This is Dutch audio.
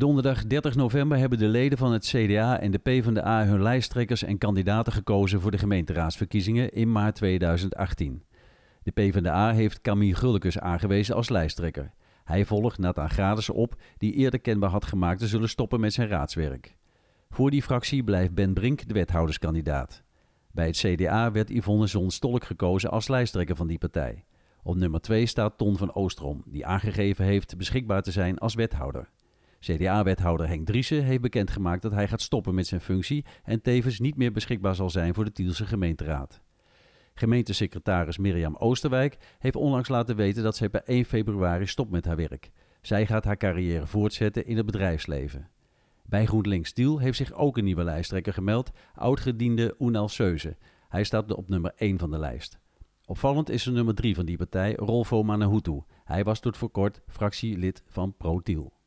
Donderdag 30 november hebben de leden van het CDA en de PvdA hun lijsttrekkers en kandidaten gekozen voor de gemeenteraadsverkiezingen in maart 2018. De PvdA heeft Camille Gullekus aangewezen als lijsttrekker. Hij volgt Nathan Graders op, die eerder kenbaar had gemaakt te zullen stoppen met zijn raadswerk. Voor die fractie blijft Ben Brink de wethouderskandidaat. Bij het CDA werd Yvonne zon gekozen als lijsttrekker van die partij. Op nummer 2 staat Ton van Oostrom, die aangegeven heeft beschikbaar te zijn als wethouder. CDA-wethouder Henk Driessen heeft bekendgemaakt dat hij gaat stoppen met zijn functie en tevens niet meer beschikbaar zal zijn voor de Tielse gemeenteraad. Gemeentesecretaris Mirjam Oosterwijk heeft onlangs laten weten dat zij per 1 februari stopt met haar werk. Zij gaat haar carrière voortzetten in het bedrijfsleven. Bij GroenLinks Tiel heeft zich ook een nieuwe lijsttrekker gemeld, oudgediende Oenal Seuze. Hij staat op nummer 1 van de lijst. Opvallend is de nummer 3 van die partij, Rolfo Manahutu. Hij was tot voor kort fractielid van ProTiel.